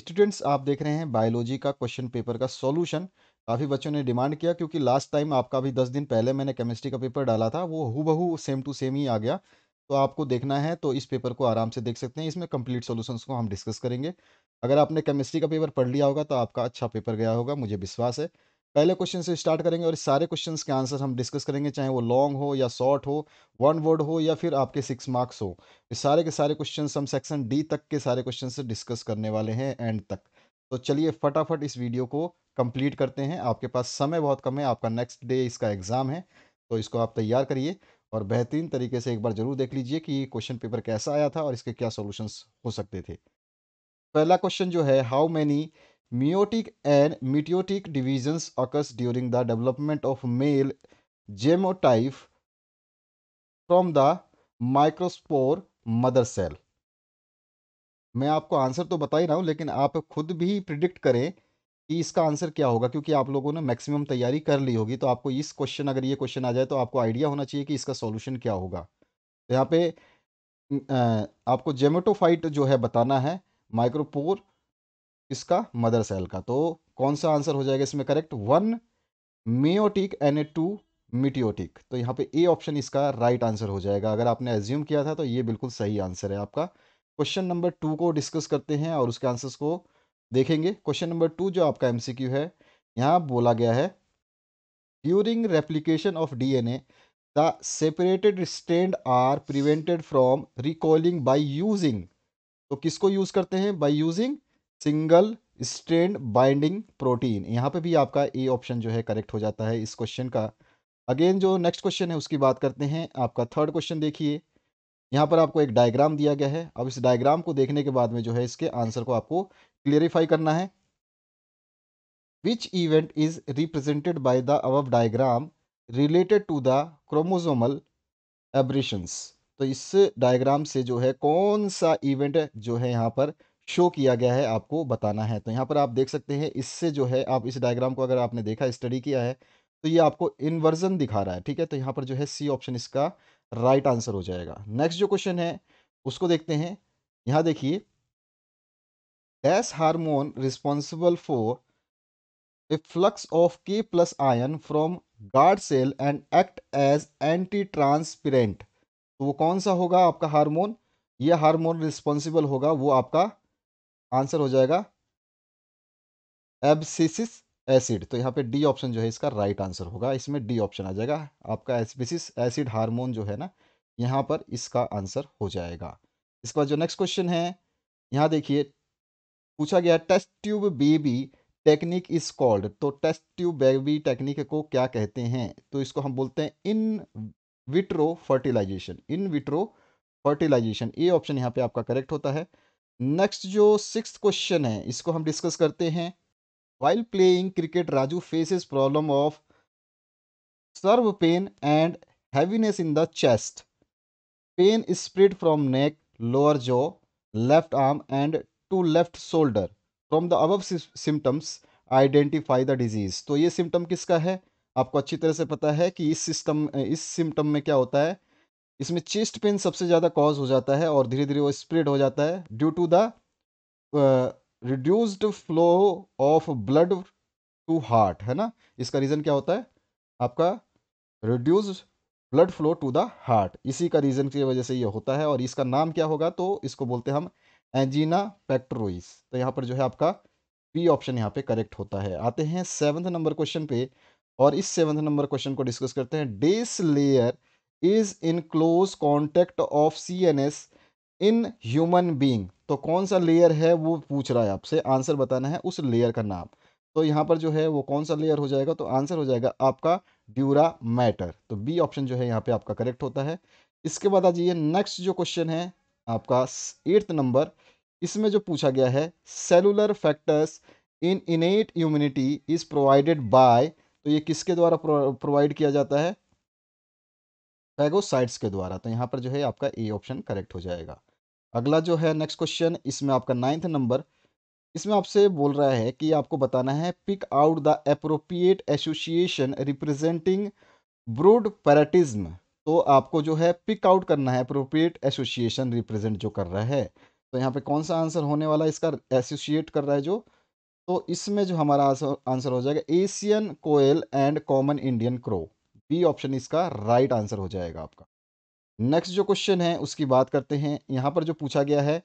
students आप देख रहे हैं बायोलॉजी का क्वेश्चन पेपर का सॉल्यूशन काफ़ी बच्चों ने डिमांड किया क्योंकि लास्ट टाइम आपका भी दस दिन पहले मैंने केमिस्ट्री का पेपर डाला था वो हु सेम टू सेम ही आ गया तो आपको देखना है तो इस पेपर को आराम से देख सकते हैं इसमें कंप्लीट सॉल्यूशंस को हम डिस्कस करेंगे अगर आपने केमिस्ट्री का पेपर पढ़ लिया होगा तो आपका अच्छा पेपर गया होगा मुझे विश्वास है पहले क्वेश्चन से स्टार्ट करेंगे और सारे क्वेश्चन के आंसर हम डिस्कस करेंगे चाहे वो लॉन्ग हो या शॉर्ट हो वन वर्ड हो या फिर आपके सिक्स मार्क्स हो सारे के सारे क्वेश्चन हम सेक्शन डी तक के सारे क्वेश्चन से डिस्कस करने वाले हैं एंड तक तो चलिए फटाफट इस वीडियो को कंप्लीट करते हैं आपके पास समय बहुत कम है आपका नेक्स्ट डे इसका एग्ज़ाम है तो इसको आप तैयार करिए और बेहतरीन तरीके से एक बार ज़रूर देख लीजिए कि ये क्वेश्चन पेपर कैसा आया था और इसके क्या सोल्यूशंस हो सकते थे पहला क्वेश्चन जो है how many meiotic and mitotic divisions occurs during the development of male gametophyte from the microspore mother cell मैं आपको आंसर तो बता ही रहा हूँ लेकिन आप खुद भी प्रिडिक्ट करें कि इसका आंसर क्या होगा क्योंकि आप लोगों ने मैक्सिमम तैयारी कर ली होगी तो आपको इस क्वेश्चन अगर ये क्वेश्चन आ जाए तो आपको आइडिया होना चाहिए कि इसका सॉल्यूशन क्या होगा तो यहाँ पे आपको जेमेटोफाइट जो है बताना है माइक्रोपोर किसका मदर सेल का तो कौन सा आंसर हो जाएगा इसमें correct one meiotic and a two mitotic तो यहाँ पे ए ऑप्शन इसका राइट आंसर हो जाएगा अगर आपने एज्यूम किया था तो ये बिल्कुल सही आंसर है आपका क्वेश्चन नंबर टू को डिस्कस करते हैं और उसके आंसर्स को देखेंगे क्वेश्चन नंबर टू जो आपका एमसीक्यू है यहाँ बोला गया है during replication of a the separated strand are prevented from recoiling by using तो किसको यूज़ करते हैं by using single strand binding protein यहाँ पे भी आपका ए ऑप्शन जो है करेक्ट हो जाता है इस क्वेश्चन का अगेन जो नेक्स्ट क्वेश्चन है उसकी बात करते हैं आपका थर्ड क्वेश्चन देखिए यहाँ पर आपको एक डायग्राम दिया गया है अब इस डायग्राम को देखने के बाद में जो है इसके आंसर को आपको क्लियरिफाई करना है which event is represented by the above diagram related to the chromosomal aberrations तो इस डायग्राम से जो है कौन सा इवेंट जो है यहाँ पर शो किया गया है आपको बताना है तो यहाँ पर आप देख सकते हैं इससे जो है आप इस डायग्राम को अगर आपने देखा स्टडी किया है तो ये आपको इन्वर्जन दिखा रहा है ठीक है तो यहाँ पर जो है सी ऑप्शन इसका राइट आंसर हो जाएगा नेक्स्ट जो क्वेश्चन है उसको देखते हैं यहाँ देखिए as hormone responsible for a flux of K plus ion from guard cell and act as anti transparent तो वो कौन सा होगा आपका हार्मोन यह हार्मोन रिस्पॉन्सिबल होगा वो आपका आंसर हो जाएगा एबसिसिस एसिड तो यहाँ पे डी ऑप्शन जो है इसका राइट आंसर होगा इसमें डी ऑप्शन आ जाएगा आपका एब्सिसिस एसिड हार्मोन जो है ना यहाँ पर इसका आंसर हो जाएगा इसके बाद जो नेक्स्ट क्वेश्चन है यहाँ देखिए पूछा गया test tube baby technique is called तो टेस्ट ट्यूब बेबी टेक्निक को क्या कहते हैं तो इसको हम बोलते हैं in vitro fertilization in vitro fertilization A option यहाँ पे आपका करेक्ट होता है नेक्स्ट जो सिक्स क्वेश्चन है इसको हम डिस्कस करते हैं while playing cricket Raju faces problem of severe pain and heaviness in the chest pain spread from neck lower jaw left arm and to left shoulder from the above symptoms identify the disease तो ये symptom किसका है आपको अच्छी तरह से पता है कि इस सिस्टम इस सिम्टम में क्या होता है इसमें चेस्ट पेन सबसे ज़्यादा कॉज हो जाता है और धीरे धीरे वो स्प्रेड हो जाता है due to the reduced flow of blood to heart है ना इसका रीज़न क्या होता है आपका reduce blood flow to the heart इसी का रीज़न की वजह से ये होता है और इसका नाम क्या होगा तो इसको बोलते हैं हम एंजीना पैक्ट्रोइस तो यहाँ पर जो है आपका बी ऑप्शन यहाँ पे करेक्ट होता है आते हैं सेवन्थ नंबर क्वेश्चन पे और इस सेवन्थ नंबर क्वेश्चन को डिस्कस करते हैं this layer is in close contact of C N S in human being तो कौन सा लेयर है वो पूछ रहा है आपसे आंसर बताना है उस लेयर का नाम तो यहाँ पर जो है वो कौन सा लेयर हो जाएगा तो आंसर हो जाएगा आपका ड्यूरा मैटर तो बी ऑप्शन जो है यहाँ पे आपका करेक्ट होता है इसके बाद आ जाइए नेक्स्ट जो क्वेश्चन है आपका एट्थ नंबर इसमें जो पूछा गया है cellular factors in innate immunity is provided by तो ये किसके द्वारा प्रोवाइड किया जाता है फैगोसाइट्स के द्वारा तो यहाँ पर जो है आपका ए ऑप्शन करेक्ट हो जाएगा अगला जो है नेक्स्ट क्वेश्चन इसमें आपका नाइन्थ नंबर इसमें आपसे बोल रहा है कि आपको बताना है pick out the appropriate association representing brood parasitism तो आपको जो है पिक आउट करना है अप्रोप्रिएट एसोसिएशन रिप्रेजेंट जो कर रहा है तो यहाँ पे कौन सा आंसर होने वाला है इसका एसोसिएट कर रहा है जो तो इसमें जो हमारा आंसर हो जाएगा Asian koel and common Indian crow B option इसका राइट right आंसर हो जाएगा आपका नेक्स्ट जो क्वेश्चन है उसकी बात करते हैं यहां पर जो पूछा गया है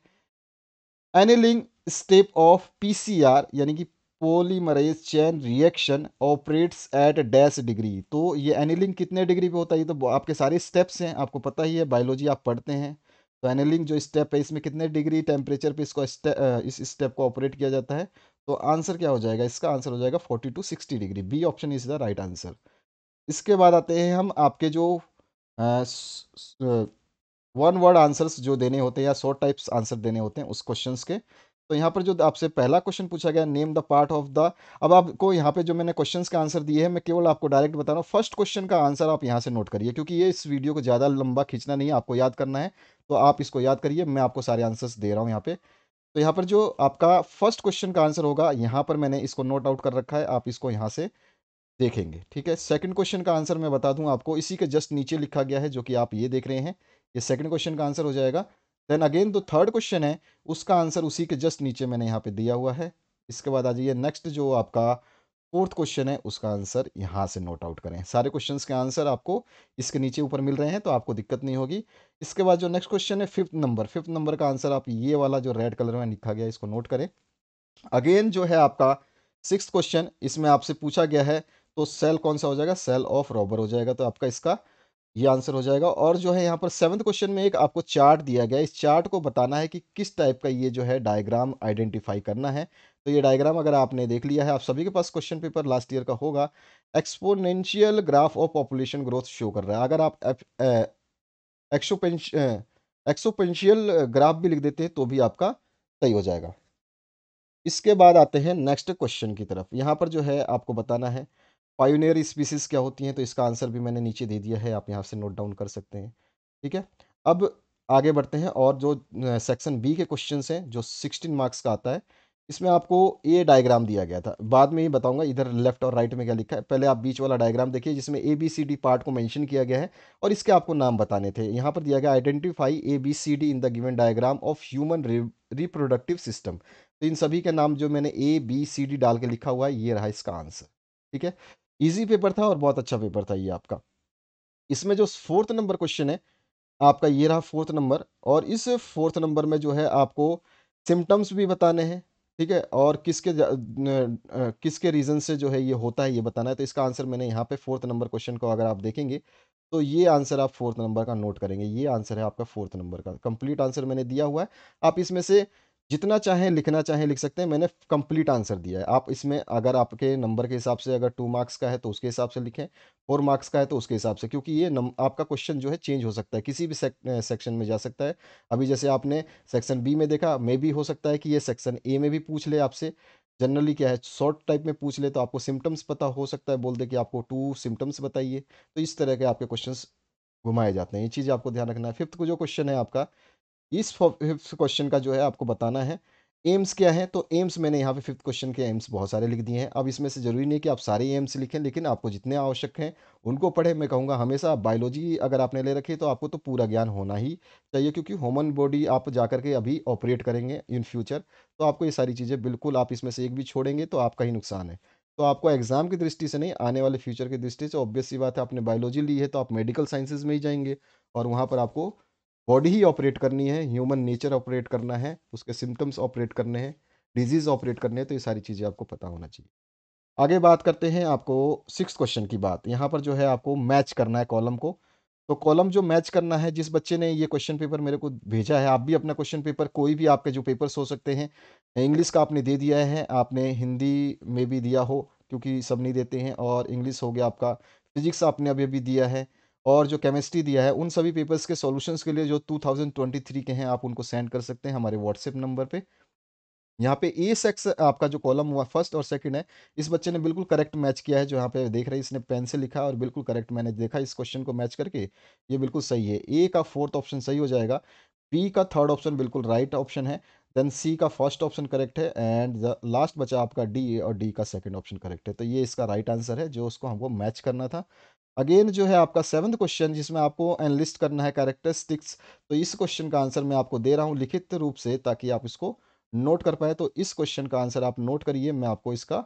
एनिलिंग स्टेप ऑफ पीसीआर यानी कि polymerase chain reaction operates at dash degree तो ये एनिलिंग कितने डिग्री पे होता है ये तो आपके सारे स्टेप्स हैं आपको पता ही है बायोलॉजी आप पढ़ते हैं तो एनिलिंग जो स्टेप है इसमें कितने डिग्री टेम्परेचर पे इसको इस स्टेप को ऑपरेट किया जाता है तो आंसर क्या हो जाएगा इसका आंसर हो जाएगा forty to sixty degree B option is the right answer इसके बाद आते हैं हम आपके जो वन वर्ड आंसर्स जो देने होते हैं या शॉर्ट टाइप्स आंसर देने होते हैं उस क्वेश्चंस के तो यहाँ पर जो आपसे पहला क्वेश्चन पूछा गया name the part of the अब आपको यहाँ पे जो मैंने क्वेश्चन का आंसर दिए हैं मैं केवल आपको डायरेक्ट बता रहा हूँ फर्स्ट क्वेश्चन का आंसर आप यहाँ से नोट करिए क्योंकि ये इस वीडियो को ज़्यादा लंबा खींचना नहीं है आपको याद करना है तो आप इसको याद करिए मैं आपको सारे आंसर्स दे रहा हूँ यहाँ पे तो यहाँ पर जो आपका फर्स्ट क्वेश्चन का आंसर होगा यहाँ पर मैंने इसको नोट आउट कर रखा है आप इसको यहाँ से देखेंगे ठीक है सेकंड क्वेश्चन का आंसर मैं बता दूं आपको इसी के जस्ट नीचे लिखा गया है जो कि आप ये देख रहे हैं ये सेकंड क्वेश्चन का आंसर हो जाएगा देन अगेन जो थर्ड क्वेश्चन है उसका आंसर उसी के जस्ट नीचे मैंने यहाँ पे दिया हुआ है इसके बाद आ जाइए नेक्स्ट जो आपका फोर्थ क्वेश्चन है उसका आंसर यहाँ से नोट आउट करें सारे क्वेश्चन के आंसर आपको इसके नीचे ऊपर मिल रहे हैं तो आपको दिक्कत नहीं होगी इसके बाद जो नेक्स्ट क्वेश्चन है फिफ्थ नंबर फिफ्थ नंबर का आंसर आप ये वाला जो रेड कलर में लिखा गया इसको नोट करें अगेन जो है आपका सिक्स क्वेश्चन इसमें आपसे पूछा गया है तो सेल कौन सा हो जाएगा सेल ऑफ रॉबर हो जाएगा तो आपका इसका ये आंसर हो जाएगा और जो है यहाँ पर सेवन्थ क्वेश्चन में एक आपको चार्ट दिया गया इस चार्ट को बताना है कि किस टाइप का ये जो है डायग्राम आइडेंटिफाई करना है तो ये डायग्राम अगर आपने देख लिया है आप सभी के पास क्वेश्चन पेपर लास्ट ईयर का होगा exponential graph of population growth show कर रहा है अगर आप एक्सोपेंशियल ग्राफ भी लिख देते हैं तो भी आपका सही हो जाएगा इसके बाद आते हैं नेक्स्ट क्वेश्चन की तरफ यहाँ पर जो है आपको बताना है पायोनियर स्पीसीज क्या होती हैं तो इसका आंसर भी मैंने नीचे दे दिया है आप यहाँ से नोट डाउन कर सकते हैं ठीक है अब आगे बढ़ते हैं और जो सेक्शन बी के क्वेश्चन हैं जो सिक्सटीन मार्क्स का आता है इसमें आपको ए डायग्राम दिया गया था बाद में ही बताऊंगा इधर लेफ्ट और राइट में क्या लिखा है पहले आप बीच वाला डायग्राम देखिए जिसमें A B C D part को मेंशन किया गया है और इसके आपको नाम बताने थे यहाँ पर दिया गया identify A B C D in the given diagram of human reproductive system तो इन सभी के नाम जो मैंने ए बी सी डी डाल के लिखा हुआ है ये रहा इसका आंसर ठीक है ईजी पेपर था और बहुत अच्छा पेपर था ये आपका इसमें जो फोर्थ नंबर क्वेश्चन है आपका ये रहा फोर्थ नंबर और इस फोर्थ नंबर में जो है आपको सिम्टम्स भी बताने हैं ठीक है और किसके किसके रीज़न से जो है ये होता है ये बताना है तो इसका आंसर मैंने यहाँ पे फोर्थ नंबर क्वेश्चन को अगर आप देखेंगे तो ये आंसर आप फोर्थ नंबर का नोट करेंगे ये आंसर है आपका फोर्थ नंबर का कंप्लीट आंसर मैंने दिया हुआ है आप इसमें से जितना चाहें लिखना चाहें लिख सकते हैं मैंने कंप्लीट आंसर दिया है आप इसमें अगर आपके नंबर के हिसाब से अगर टू मार्क्स का है तो उसके हिसाब से लिखें फोर मार्क्स का है तो उसके हिसाब से क्योंकि ये नम, आपका क्वेश्चन जो है चेंज हो सकता है किसी भी सेक्शन में जा सकता है अभी जैसे आपने सेक्शन बी में देखा मे भी हो सकता है कि ये सेक्शन ए में भी पूछ ले आपसे जनरली क्या है शॉर्ट टाइप में पूछ ले तो आपको सिम्टम्स पता हो सकता है बोल दे कि आपको टू सिम्टम्स बताइए तो इस तरह के आपके क्वेश्चन घुमाए जाते हैं ये चीज़ आपको ध्यान रखना है फिफ्थ को जो क्वेश्चन है आपका इस फिफ्थ क्वेश्चन का जो है आपको बताना है एम्स क्या है तो एम्स मैंने यहाँ पे फिफ्थ क्वेश्चन के एम्स बहुत सारे लिख दिए हैं अब इसमें से ज़रूरी नहीं कि आप सारे एम्स लिखें लेकिन आपको जितने आवश्यक हैं उनको पढ़े मैं कहूँगा हमेशा बायोलॉजी अगर आपने ले रखी तो आपको तो पूरा ज्ञान होना ही चाहिए क्योंकि ह्यूमन बॉडी आप जा करके अभी ऑपरेट करेंगे इन फ्यूचर तो आपको ये सारी चीज़ें बिल्कुल आप इसमें से एक भी छोड़ेंगे तो आपका ही नुकसान है तो आपको एग्जाम की दृष्टि से नहीं आने वाले फ्यूचर की दृष्टि से ऑब्वियस सी बात है आपने बायोलॉजी ली है तो आप मेडिकल साइंसेज में ही जाएंगे और वहाँ पर आपको बॉडी ही ऑपरेट करनी है ह्यूमन नेचर ऑपरेट करना है उसके सिम्टम्स ऑपरेट करने हैं डिजीज़ ऑपरेट करने हैं तो ये सारी चीज़ें आपको पता होना चाहिए आगे बात करते हैं आपको सिक्स क्वेश्चन की बात यहाँ पर जो है आपको मैच करना है कॉलम को तो कॉलम जो मैच करना है जिस बच्चे ने ये क्वेश्चन पेपर मेरे को भेजा है आप भी अपना क्वेश्चन पेपर कोई भी आपके जो पेपर्स हो सकते हैं इंग्लिश का आपने दे दिया है आपने हिंदी में भी दिया हो क्योंकि सब नहीं देते हैं और इंग्लिश हो गया आपका फिजिक्स आपने अभी अभी दिया है और जो केमिस्ट्री दिया है उन सभी पेपर्स के सॉल्यूशंस के लिए जो 2023 के हैं आप उनको सेंड कर सकते हैं हमारे व्हाट्सएप नंबर पे यहाँ पे ए सेक्स आपका जो कॉलम हुआ फर्स्ट और सेकंड है इस बच्चे ने बिल्कुल करेक्ट मैच किया है जो यहाँ पे देख रहे हैं इसने पेन से लिखा और बिल्कुल करेक्ट मैंने देखा इस क्वेश्चन को मैच करके ये बिल्कुल सही है ए का फोर्थ ऑप्शन सही हो जाएगा बी का थर्ड ऑप्शन बिल्कुल राइट ऑप्शन है देन सी का फर्स्ट ऑप्शन करेक्ट है एंड लास्ट बचा आपका डी और डी का सेकेंड ऑप्शन करेक्ट है तो ये इसका राइट right आंसर है जो उसको हमको मैच करना था अगेन जो है आपका सेवन्थ क्वेश्चन जिसमें आपको एनलिस्ट करना है कैरेक्टरिस्टिक्स तो इस क्वेश्चन का आंसर मैं आपको दे रहा हूँ लिखित रूप से ताकि आप इसको नोट कर पाए तो इस क्वेश्चन का आंसर आप नोट करिए मैं आपको इसका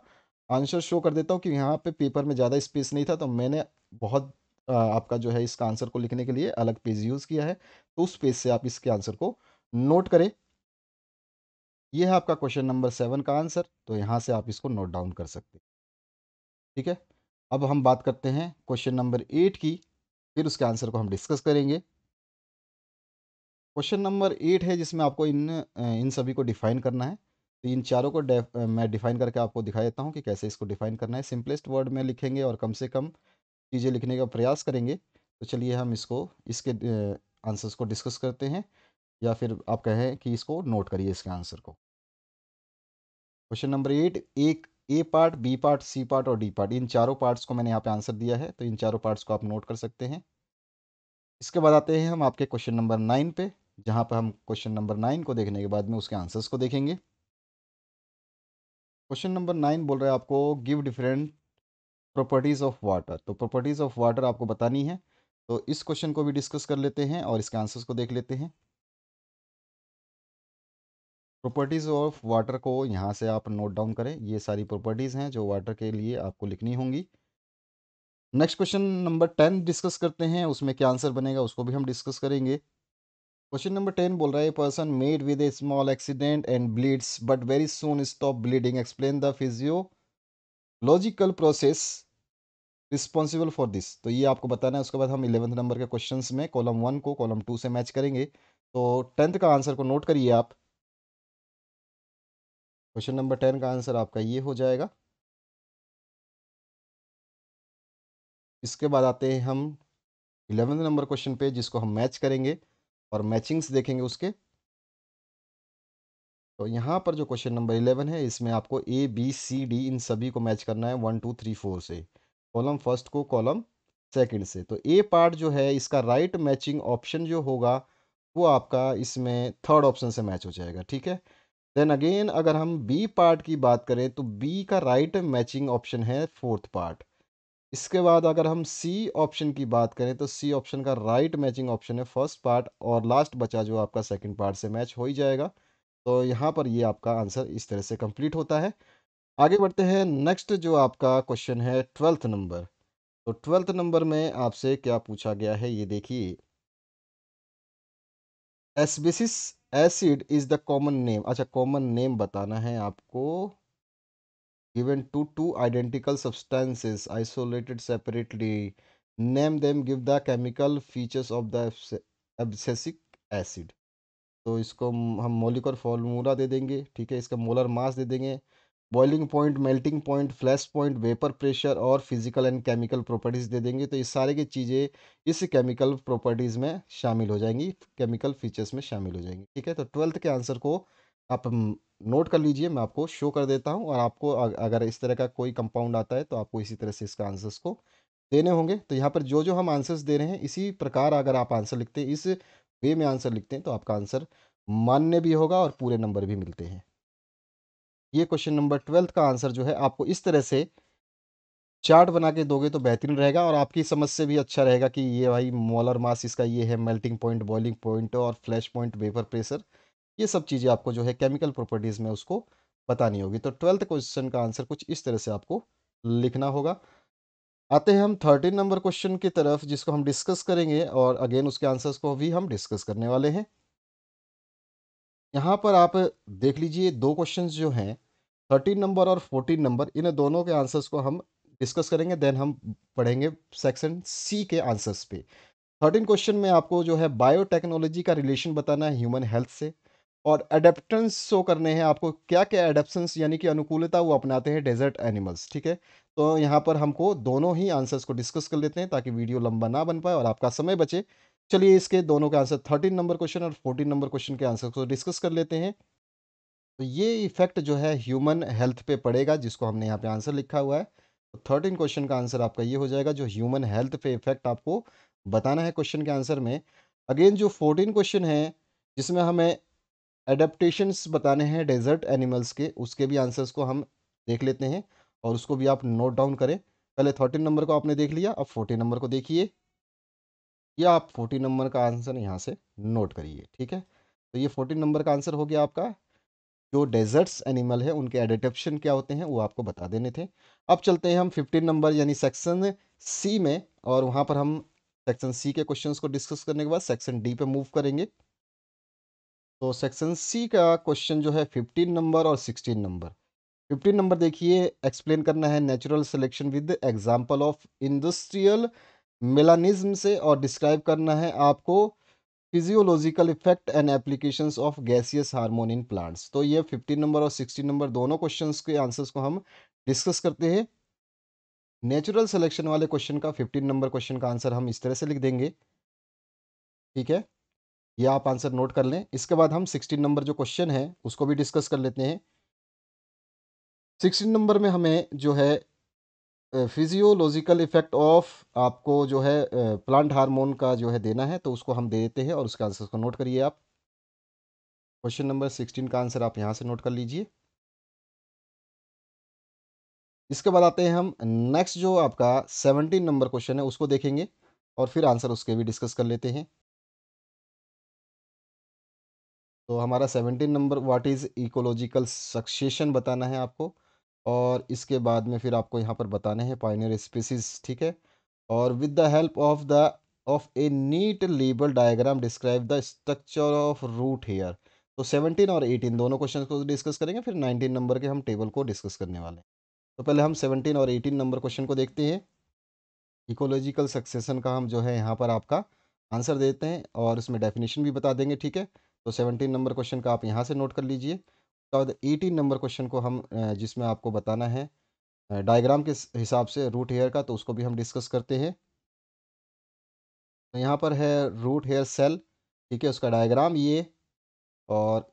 आंसर शो कर देता हूँ कि यहाँ पे पेपर में ज़्यादा स्पेस नहीं था तो मैंने बहुत आपका जो है इसका आंसर को लिखने के लिए अलग पेज यूज़ किया है तो उस पेज से आप इसके आंसर को नोट करें यह है आपका क्वेश्चन नंबर सेवन का आंसर तो यहाँ से आप इसको नोट डाउन कर सकते हैं ठीक है अब हम बात करते हैं क्वेश्चन नंबर एट की फिर उसके आंसर को हम डिस्कस करेंगे क्वेश्चन नंबर एट है जिसमें आपको इन इन सभी को डिफाइन करना है तो इन चारों को मैं डिफाइन करके आपको दिखा देता हूँ कि कैसे इसको डिफाइन करना है सिंपलेस्ट वर्ड में लिखेंगे और कम से कम चीज़ें लिखने का प्रयास करेंगे तो चलिए हम इसको इसके आंसर्स को डिस्कस करते हैं या फिर आप कहें कि इसको नोट करिए इसके आंसर को क्वेश्चन नंबर एट एक A part B part C part और डी पार्ट इन चारों पार्ट्स को मैंने यहाँ पे आंसर दिया है तो इन चारों पार्ट्स को आप नोट कर सकते हैं इसके बाद आते हैं हम आपके क्वेश्चन नंबर नाइन पे जहाँ पर हम क्वेश्चन नंबर नाइन को देखने के बाद में उसके आंसर्स को देखेंगे क्वेश्चन नंबर नाइन बोल रहे हैं आपको give different properties of water तो प्रॉपर्टीज़ ऑफ वाटर आपको बतानी है तो इस क्वेश्चन को भी डिस्कस कर लेते हैं और इसके आंसर्स को देख लेते हैं प्रॉपर्टीज़ ऑफ वाटर को यहाँ से आप नोट डाउन करें ये सारी प्रॉपर्टीज़ हैं जो वाटर के लिए आपको लिखनी होंगी next question number ten discuss करते हैं उसमें क्या आंसर बनेगा उसको भी हम डिस्कस करेंगे क्वेश्चन नंबर टेन बोल रहा है person made with a small accident and bleeds but very soon stop bleeding explain the physiological process responsible for this तो ये आपको बताना है उसके बाद हम इलेवंथ नंबर के क्वेश्चन में कॉलम वन को कॉलम टू से मैच करेंगे तो टेंथ का आंसर को नोट करिए आप क्वेश्चन नंबर टेन का आंसर आपका ये हो जाएगा इसके बाद आते हैं हम इलेवेंथ नंबर क्वेश्चन पे जिसको हम मैच करेंगे और मैचिंग्स देखेंगे उसके तो यहाँ पर जो क्वेश्चन नंबर इलेवन है इसमें आपको ए बी सी डी इन सभी को मैच करना है वन टू थ्री फोर से कॉलम फर्स्ट को कॉलम सेकंड से तो ए पार्ट जो है इसका राइट मैचिंग ऑप्शन जो होगा वो आपका इसमें थर्ड ऑप्शन से मैच हो जाएगा ठीक है देन अगेन अगर हम बी पार्ट की बात करें तो बी का राइट मैचिंग ऑप्शन है फोर्थ पार्ट इसके बाद अगर हम सी ऑप्शन की बात करें तो सी ऑप्शन का राइट मैचिंग ऑप्शन है फर्स्ट पार्ट और लास्ट बचा जो आपका सेकंड पार्ट से मैच हो ही जाएगा तो यहाँ पर ये आपका आंसर इस तरह से कंप्लीट होता है आगे बढ़ते हैं नेक्स्ट जो आपका क्वेश्चन है ट्वेल्थ नंबर तो ट्वेल्थ नंबर में आपसे क्या पूछा गया है ये देखिए एसबेसिस acid is the common name अच्छा कॉमन नेम बताना है आपको given to two identical substances isolated separately name them give the chemical features of the एबसेसिक एसिड तो इसको हम मोलिकुलर फॉर्मूला दे देंगे ठीक है इसका मोलर मास दे देंगे boiling point melting point flash point vapour pressure और फिजिकल एंड केमिकल प्रॉपर्टीज़ दे देंगे तो ये सारे की चीज़ें इस केमिकल प्रॉपर्टीज़ में शामिल हो जाएंगी केमिकल फीचर्स में शामिल हो जाएंगी ठीक है तो ट्वेल्थ के आंसर को आप नोट हम्म, कर लीजिए मैं आपको शो कर देता हूँ और आपको अगर इस तरह का कोई कंपाउंड आता है तो आपको इसी तरह से इसका आंसर्स को देने होंगे तो यहाँ पर जो जो हम आंसर्स दे रहे हैं इसी प्रकार अगर आप आंसर लिखते हैं इस वे में आंसर लिखते हैं तो आपका आंसर मान्य भी होगा और पूरे नंबर भी मिलते हैं ये क्वेश्चन नंबर ट्वेल्थ का आंसर जो है आपको इस तरह से चार्ट बना के दोगे तो बेहतरीन रहेगा और आपकी समझ से भी अच्छा रहेगा कि ये भाई मोलर मास इसका ये है मेल्टिंग पॉइंट बॉइलिंग पॉइंट और फ्लैश पॉइंट वेपर प्रेशर ये सब चीज़ें आपको जो है केमिकल प्रॉपर्टीज़ में उसको बतानी होगी तो ट्वेल्थ क्वेश्चन का आंसर कुछ इस तरह से आपको लिखना होगा आते हैं हम थर्टीन नंबर क्वेश्चन की तरफ जिसको हम डिस्कस करेंगे और अगेन उसके आंसर्स को भी हम डिस्कस करने वाले हैं यहाँ पर आप देख लीजिए दो क्वेश्चंस जो हैं थर्टीन नंबर और फोर्टीन नंबर इन दोनों के आंसर्स को हम डिस्कस करेंगे देन हम पढ़ेंगे सेक्शन सी के आंसर्स पे थर्टीन क्वेश्चन में आपको जो है बायोटेक्नोलॉजी का रिलेशन बताना है ह्यूमन हेल्थ से और एडेप्टन्स शो करने हैं आपको क्या क्या एडेप्शंस यानी कि अनुकूलता वो अपनाते हैं डेजर्ट एनिमल्स ठीक है तो यहाँ पर हमको दोनों ही आंसर्स को डिस्कस कर लेते हैं ताकि वीडियो लंबा ना बन पाए और आपका समय बचे चलिए इसके दोनों के आंसर थर्टीन नंबर क्वेश्चन और फोर्टीन नंबर क्वेश्चन के आंसर को डिस्कस कर लेते हैं तो ये इफेक्ट जो है ह्यूमन हेल्थ पे पड़ेगा जिसको हमने यहाँ पे आंसर लिखा हुआ है तो थर्टीन क्वेश्चन का आंसर आपका ये हो जाएगा जो ह्यूमन हेल्थ पे इफेक्ट आपको बताना है क्वेश्चन के आंसर में अगेन जो फोर्टीन क्वेश्चन है जिसमें हमें एडेप्टेशंस बताने हैं डेजर्ट एनिमल्स के उसके भी आंसर्स को हम देख लेते हैं और उसको भी आप नोट डाउन करें पहले थर्टीन नंबर को आपने देख लिया अब फोर्टीन नंबर को देखिए ये आप फोर्टी नंबर का आंसर यहाँ से नोट करिए ठीक है तो ये फोर्टीन नंबर का आंसर हो गया आपका जो डेजर्ट्स एनिमल है उनके एडेप्टशन क्या होते हैं वो आपको बता देने थे अब चलते हैं हम फिफ्टीन नंबर यानी सेक्शन सी में और वहाँ पर हम सेक्शन सी के क्वेश्चन को डिस्कस करने के बाद सेक्शन डी पे मूव करेंगे तो सेक्शन सी का क्वेश्चन जो है फिफ्टीन नंबर और सिक्सटीन नंबर फिफ्टीन नंबर देखिए एक्सप्लेन करना है natural selection with example of industrial melanism से और डिस्क्राइब करना है आपको physiological effect and applications of gaseous hormone in plants तो ये फिफ्टीन नंबर और सिक्सटीन नंबर दोनों क्वेश्चंस के आंसर्स को हम डिस्कस करते हैं नेचुरल सिलेक्शन वाले क्वेश्चन का फिफ्टीन नंबर क्वेश्चन का आंसर हम इस तरह से लिख देंगे ठीक है ये आप आंसर नोट कर लें इसके बाद हम सिक्सटीन नंबर जो क्वेश्चन है उसको भी डिस्कस कर लेते हैं सिक्सटीन नंबर में हमें जो है फिजियोलॉजिकल इफ़ेक्ट ऑफ आपको जो है प्लांट हार्मोन का जो है देना है तो उसको हम दे देते हैं और उसका आंसर को नोट करिए आप क्वेश्चन नंबर सिक्सटीन का आंसर आप यहाँ से नोट कर लीजिए इसके बाद आते हैं हम नेक्स्ट जो आपका सेवनटीन नंबर क्वेश्चन है उसको देखेंगे और फिर आंसर उसके भी डिस्कस कर लेते हैं तो हमारा seventeen number what is ecological succession बताना है आपको और इसके बाद में फिर आपको यहाँ पर बताने हैं पाइनियर स्पीसीज ठीक है और with the help of the of a neat label diagram describe the structure of root hair तो 17 और 18 दोनों क्वेश्चन को डिस्कस करेंगे फिर 19 नंबर के हम टेबल को डिस्कस करने वाले हैं तो पहले हम 17 और 18 नंबर क्वेश्चन को देखते हैं इकोलॉजिकल सक्सेसन का हम जो है यहाँ पर आपका आंसर देते हैं और उसमें डेफिनेशन भी बता देंगे ठीक है तो 17 नंबर क्वेश्चन का आप यहाँ से नोट कर लीजिए बाद एटीन नंबर क्वेश्चन को हम जिसमें आपको बताना है डायग्राम के हिसाब से रूट हेयर का तो उसको भी हम डिस्कस करते हैं तो यहाँ पर है रूट हेयर सेल ठीक है उसका डायग्राम ये और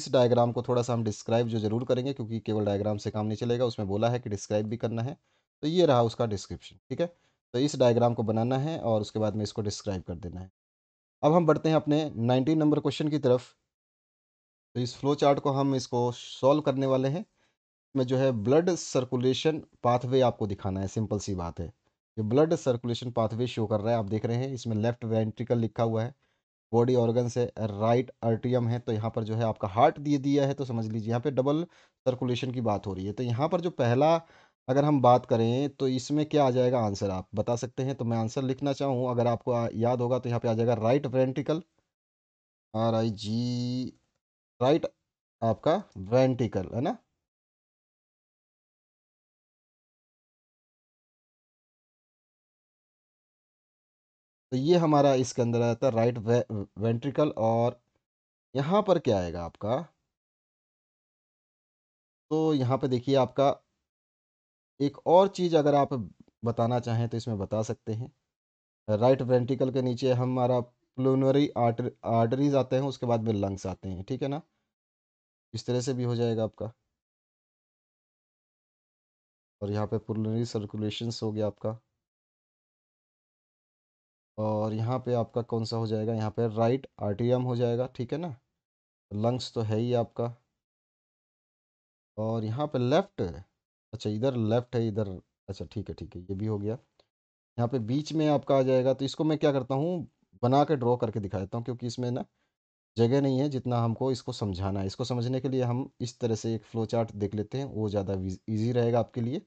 इस डायग्राम को थोड़ा सा हम डिस्क्राइब जो ज़रूर करेंगे क्योंकि केवल डायग्राम से काम नहीं चलेगा उसमें बोला है कि डिस्क्राइब भी करना है तो ये रहा उसका डिस्क्रिप्शन ठीक है तो इस डायग्राम को बनाना है और उसके बाद में इसको डिस्क्राइब कर देना है अब हम बढ़ते हैं अपने नाइनटीन नंबर क्वेश्चन की तरफ तो इस फ्लो चार्ट को हम इसको सॉल्व करने वाले हैं इसमें जो है ब्लड सर्कुलेशन पाथवे आपको दिखाना है सिंपल सी बात है ये ब्लड सर्कुलेशन पाथवे शो कर रहा है आप देख रहे हैं इसमें लेफ्ट वेंट्रिकल लिखा हुआ है बॉडी ऑर्गन्स है राइट आर्टियम है तो यहाँ पर जो है आपका हार्ट दिए दिया है तो समझ लीजिए यहाँ पे डबल सर्कुलेशन की बात हो रही है तो यहाँ पर जो पहला अगर हम बात करें तो इसमें क्या आ जाएगा आंसर आप बता सकते हैं तो मैं आंसर लिखना चाहूँ अगर आपको याद होगा तो यहाँ पे आ जाएगा right ventricle R I G right आपका वेंटिकल है ना तो ये हमारा इसके अंदर आता है राइट वेंट्रिकल और यहाँ पर क्या आएगा आपका तो यहाँ पे देखिए आपका एक और चीज़ अगर आप बताना चाहें तो इसमें बता सकते हैं राइट वेंट्रिकल के नीचे हमारा प्लोनरी आर्टरीज आते हैं उसके बाद में लंग्स आते हैं ठीक है ना इस तरह से भी हो जाएगा आपका और यहाँ पे पुलरी सर्कुलेशंस हो गया आपका और यहाँ पे आपका कौन सा हो जाएगा यहाँ पे राइट आरटीएम हो जाएगा ठीक है ना लंग्स तो है ही आपका और यहाँ पे लेफ्ट अच्छा इधर लेफ्ट है इधर अच्छा ठीक है ठीक है ये भी हो गया यहाँ पे बीच में आपका आ जाएगा तो इसको मैं क्या करता हूँ बना के ड्रॉ करके दिखा देता हूँ क्योंकि इसमें ना जगह नहीं है जितना हमको इसको समझाना है इसको समझने के लिए हम इस तरह से एक फ्लो चार्ट देख लेते हैं वो ज़्यादा ईजी रहेगा आपके लिए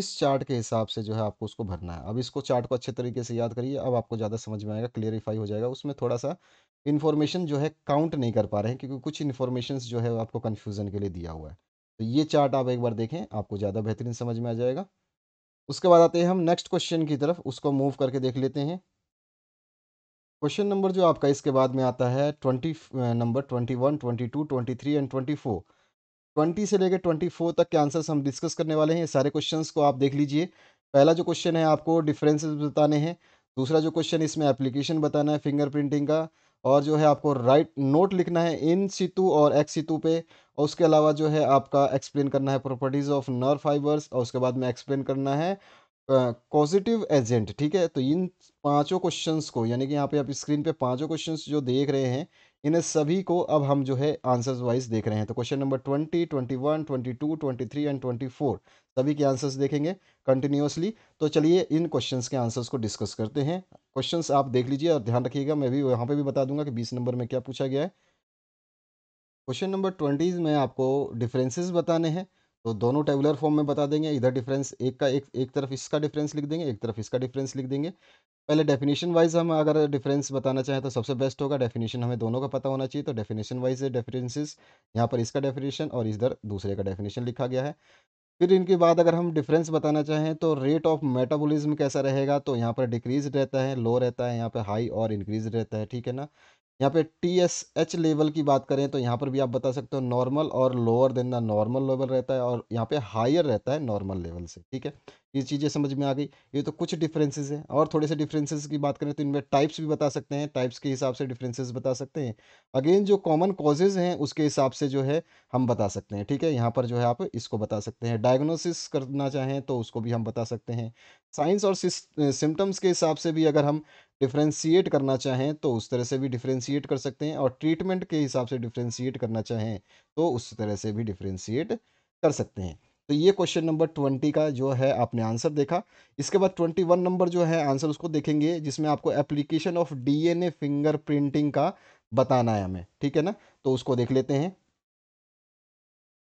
इस चार्ट के हिसाब से जो है आपको उसको भरना है अब इसको चार्ट को अच्छे तरीके से याद करिए अब आपको ज़्यादा समझ में आएगा क्लियरिफाई हो जाएगा उसमें थोड़ा सा इन्फॉर्मेशन जो है काउंट नहीं कर पा रहे हैं क्योंकि कुछ इन्फॉर्मेशन जो है आपको कन्फ्यूज़न के लिए दिया हुआ है तो ये चार्ट आप एक बार देखें आपको ज़्यादा बेहतरीन समझ में आ जाएगा उसके बाद आते हैं हम नेक्स्ट क्वेश्चन की तरफ उसको मूव करके देख लेते हैं क्वेश्चन नंबर जो आपका इसके बाद में आता है twenty number twenty one twenty two twenty three and twenty four twenty से लेकर ट्वेंटी फोर तक के आंसर्स हम डिस्कस करने वाले हैं ये सारे क्वेश्चंस को आप देख लीजिए पहला जो क्वेश्चन है आपको डिफरेंसेस बताने हैं दूसरा जो क्वेश्चन इसमें एप्लीकेशन बताना है फिंगरप्रिंटिंग का और जो है आपको राइट नोट लिखना है इन सीतू और एक्स सीतू पे और उसके अलावा जो है आपका एक्सप्लेन करना है प्रॉपर्टीज़ ऑफ नर्व फाइबर्स और उसके बाद में एक्सप्लेन करना है कॉजिटिव एजेंट ठीक है तो इन पांचों क्वेश्चंस को यानी कि यहाँ पे आप स्क्रीन पे पांचों क्वेश्चंस जो देख रहे हैं इन सभी को अब हम जो है आंसर्स वाइज देख रहे हैं तो question number twenty twenty one twenty two twenty three and twenty four सभी के आंसर्स देखेंगे कंटिन्यूसली तो चलिए इन क्वेश्चन के आंसर्स को डिस्कस करते हैं क्वेश्चन आप देख लीजिए और ध्यान रखिएगा मैं भी यहाँ पर भी बता दूंगा कि बीस नंबर में क्या पूछा गया है क्वेश्चन नंबर ट्वेंटी में आपको डिफरेंसेज बताने हैं तो दोनों टेबुलर फॉर्म में बता देंगे इधर डिफरेंस एक का एक एक तरफ इसका डिफरेंस लिख देंगे एक तरफ इसका डिफरेंस लिख देंगे पहले डेफिनेशन वाइज हम अगर डिफरेंस बताना चाहें तो सबसे बेस्ट होगा डेफिनेशन हमें दोनों का पता होना चाहिए तो डेफिनेशन वाइज डिफरेंसेस यहाँ पर इसका डेफिनेशन और इधर दूसरे का डेफिनेशन लिखा गया है फिर इनके बाद अगर हम डिफरेंस बताना चाहें तो रेट ऑफ मेटाबोलिज्म कैसा रहेगा तो यहाँ पर डिक्रीज रहता है लो रहता है यहाँ पर हाई और इंक्रीज रहता है ठीक है ना यहाँ पे टी एस एच लेवल की बात करें तो यहाँ पर भी आप बता सकते हो नॉर्मल और lower than the normal level रहता है और यहाँ पे हायर रहता है नॉर्मल लेवल से ठीक है ये चीज़ें समझ में आ गई ये तो कुछ डिफरेंसेस हैं और थोड़े से डिफरेंसेस की बात करें तो इनमें टाइप्स भी बता सकते हैं टाइप्स के हिसाब से डिफरेंसेज बता सकते हैं अगेन जो कॉमन कॉजेज़ हैं उसके हिसाब से जो है हम बता सकते हैं ठीक है यहाँ पर जो है आप इसको बता सकते हैं डायग्नोसिस करना चाहें तो उसको भी हम बता सकते हैं साइंस और सिम्टम्स के हिसाब से भी अगर हम डिफ्रेंशिएट करना चाहें तो उस तरह से भी डिफ्रेंशिएट कर सकते हैं और ट्रीटमेंट के हिसाब से डिफ्रेंशिएट करना चाहें तो उस तरह से भी डिफ्रेंशिएट कर सकते हैं तो ये क्वेश्चन नंबर ट्वेंटी का जो है आपने आंसर देखा इसके बाद ट्वेंटी वन नंबर जो है आंसर उसको देखेंगे जिसमें आपको application of a finger printing का बताना है हमें ठीक है ना तो उसको देख लेते हैं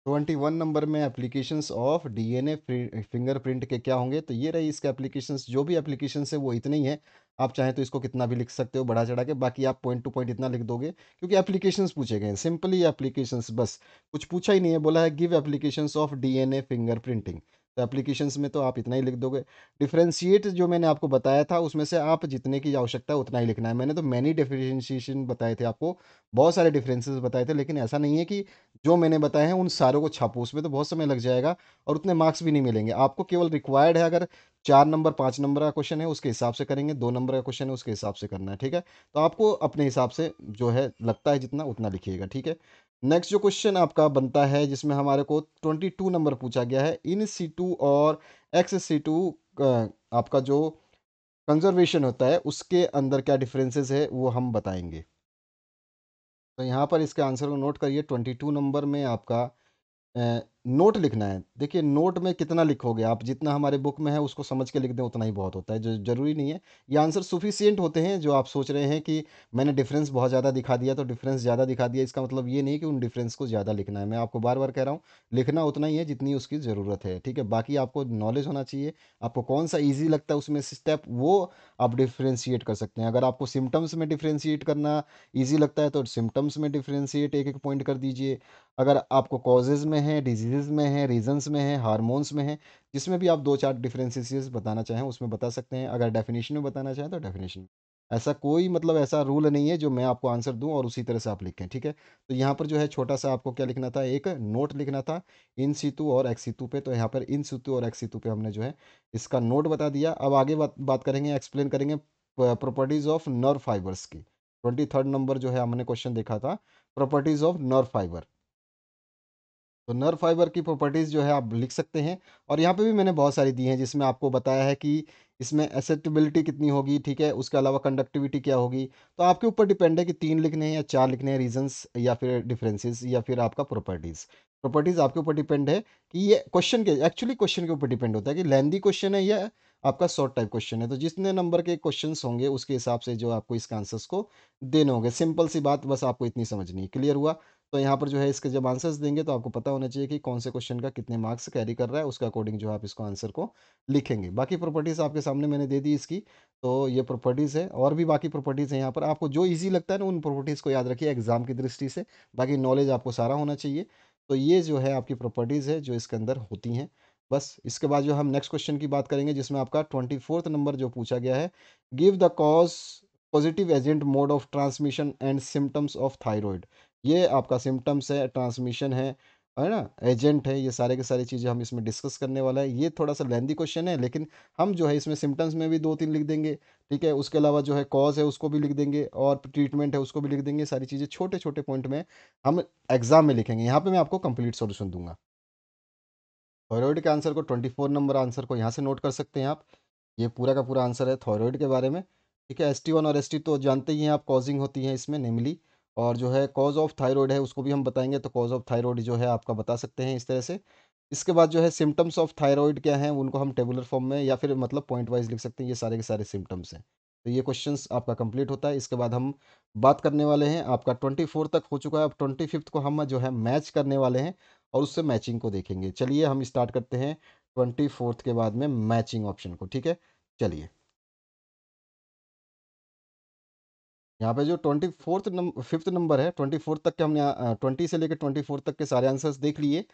ट्वेंटी वन नंबर में एप्लीकेशंस ऑफ डीएनए फिंगरप्रिंट के क्या होंगे तो ये रही इसके एप्लीकेशंस जो भी एप्लीकेशंस है वो इतने ही है आप चाहें तो इसको कितना भी लिख सकते हो बढ़ा चढ़ा के बाकी आप पॉइंट टू पॉइंट इतना लिख दोगे क्योंकि एप्लीकेशंस पूछे गए सिंपली एप्लीकेशंस बस कुछ पूछा ही नहीं है बोला है give applications of DNA fingerprinting तो एप्लीकेशंस में तो आप इतना ही लिख दोगे डिफ्रेंशिएट जो मैंने आपको बताया था उसमें से आप जितने की आवश्यकता है उतना ही लिखना है मैंने तो मैनी डिफ्रेंशिएशन बताए थे आपको बहुत सारे डिफरेंसेस बताए थे लेकिन ऐसा नहीं है कि जो मैंने बताए हैं उन सारों को छापो उसमें तो बहुत समय लग जाएगा और उतने मार्क्स भी नहीं मिलेंगे आपको केवल रिक्वायर्ड है अगर चार नंबर पाँच नंबर का क्वेश्चन है उसके हिसाब से करेंगे दो नंबर का क्वेश्चन है उसके हिसाब से करना है ठीक है तो आपको अपने हिसाब से जो है लगता है जितना उतना लिखिएगा ठीक है नेक्स्ट जो क्वेश्चन आपका बनता है जिसमें हमारे को ट्वेंटी टू नंबर पूछा गया है इन सी टू और एक्स सी टू आपका जो कंजर्वेशन होता है उसके अंदर क्या डिफरेंसेस है वो हम बताएंगे तो यहाँ पर इसके आंसर को नोट करिए ट्वेंटी टू नंबर में आपका नोट लिखना है देखिए नोट में कितना लिखोगे आप जितना हमारे बुक में है उसको समझ के लिख दें उतना ही बहुत होता है जो जरूरी नहीं है ये आंसर सुफिशियंट होते हैं जो आप सोच रहे हैं कि मैंने डिफरेंस बहुत ज़्यादा दिखा दिया तो डिफरेंस ज़्यादा दिखा दिया इसका मतलब ये नहीं कि उन डिफरेंस को ज़्यादा लिखना है मैं आपको बार बार कह रहा हूँ लिखना उतना ही है जितनी उसकी ज़रूरत है ठीक है बाकी आपको नॉलेज होना चाहिए आपको कौन सा ईजी लगता है उसमें स्टेप वो आप डिफ्रेंशिएट कर सकते हैं अगर आपको सिम्टम्स में डिफ्रेंशिएट करना ईजी लगता है तो सिम्टम्स में डिफ्रेंशिएट एक एक पॉइंट कर दीजिए अगर आपको कॉजेज़ में है डिजीज डिजीज में है रीजंस में है हार्मोन्स में है जिसमें भी आप दो चार डिफरेंसेस बताना चाहें उसमें बता सकते हैं अगर डेफिनेशन में बताना चाहें तो डेफिनेशन में ऐसा कोई मतलब ऐसा रूल नहीं है जो मैं आपको आंसर दूं और उसी तरह से आप लिखें ठीक है तो यहाँ पर जो है छोटा सा आपको क्या लिखना था एक नोट लिखना था इन सीतु और एक्स सीतु पे तो यहाँ पर इन सीतु और एक्स सीतु पे हमने जो है इसका नोट बता दिया अब आगे बात बात करेंगे एक्सप्लेन करेंगे प्रॉपर्टीज ऑफ नर्व फाइबर्स की ट्वेंटी थर्ड नंबर जो है हमने क्वेश्चन देखा था प्रॉपर्टीज ऑफ नर्व फाइबर तो नर फाइबर की प्रॉपर्टीज़ जो है आप लिख सकते हैं और यहाँ पे भी मैंने बहुत सारी दी हैं जिसमें आपको बताया है कि इसमें एसेप्टेबिलिटी कितनी होगी ठीक है उसके अलावा कंडक्टिविटी क्या होगी तो आपके ऊपर डिपेंड है कि तीन लिखने हैं या चार लिखने हैं रीजंस या फिर डिफरेंसेस या फिर आपका प्रॉपर्टीज़ प्रॉपर्टीज़ आपके ऊपर डिपेंड है कि ये क्वेश्चन के एक्चुअली क्वेश्चन के ऊपर डिपेंड होता है कि लेंदी क्वेश्चन है या आपका शॉर्ट टाइप क्वेश्चन है तो जितने नंबर के क्वेश्चन होंगे उसके हिसाब से जो आपको इसके आंसर्स को देने होंगे सिंपल सी बात बस आपको इतनी समझनी है क्लियर हुआ तो यहाँ पर जो है इसके जब आंसर्स देंगे तो आपको पता होना चाहिए कि कौन से क्वेश्चन का कितने मार्क्स कैरी कर रहा है उसके अकॉर्डिंग जो है आप इसको आंसर को लिखेंगे बाकी प्रॉपर्टीज़ आपके सामने मैंने दे दी इसकी तो ये प्रॉपर्टीज़ है और भी बाकी प्रॉपर्टीज़ हैं यहाँ पर आपको जो ईजी लगता है ना उन प्रॉपर्टीज़ को याद रखिए एग्जाम की दृष्टि से बाकी नॉलेज आपको सारा होना चाहिए तो ये जो है आपकी प्रॉपर्टीज़ है जो इसके अंदर होती हैं बस इसके बाद जो हम नेक्स्ट क्वेश्चन की बात करेंगे जिसमें आपका ट्वेंटी फोर्थ नंबर जो पूछा गया है give the causative agent mode of transmission and symptoms of thyroid ये आपका सिम्टम्स है ट्रांसमिशन है है ना एजेंट है ये सारे के सारी चीज़ें हम इसमें डिस्कस करने वाला है ये थोड़ा सा लेंदी क्वेश्चन है लेकिन हम जो है इसमें सिम्टम्स में भी दो तीन लिख देंगे ठीक है उसके अलावा जो है कॉज है उसको भी लिख देंगे और ट्रीटमेंट है उसको भी लिख देंगे सारी चीज़ें छोटे छोटे पॉइंट में हम एग्जाम में लिखेंगे यहाँ पर मैं आपको कंप्लीट सोल्यूशन दूंगा थॉयरॉयड के आंसर को ट्वेंटी फोर नंबर आंसर को यहाँ से नोट कर सकते हैं आप ये पूरा का पूरा आंसर है थॉयरॉयड के बारे में ठीक है एस टी वन और एस टी तो जानते ही हैं आप कॉजिंग होती है इसमें नेमली और जो है कॉज ऑफ थायरॉयड है उसको भी हम बताएंगे तो कॉज ऑफ थायरॉयड जो है आपका बता सकते हैं इस तरह से इसके बाद जो है सिम्टम्स ऑफ थायरॉयड क्या हैं उनको हम टेबुलर फॉर्म में या फिर मतलब पॉइंट वाइज लिख सकते हैं ये सारे के सारे सिम्टम्स हैं तो ये क्वेश्चन आपका कंप्लीट होता है इसके बाद हम बात करने वाले हैं आपका ट्वेंटी फोर तक हो चुका है अब ट्वेंटी फिफ्थ को हम जो है मैच करने वाले हैं और उससे मैचिंग को देखेंगे चलिए हम स्टार्ट करते हैं ट्वेंटी फोर्थ के बाद में मैचिंग ऑप्शन को ठीक है चलिए यहाँ पे जो twenty fourth number fifth number है ट्वेंटी फोर्थ तक के हमने ट्वेंटी से लेकर ट्वेंटी फोर्थ तक के सारे आंसर्स देख लिए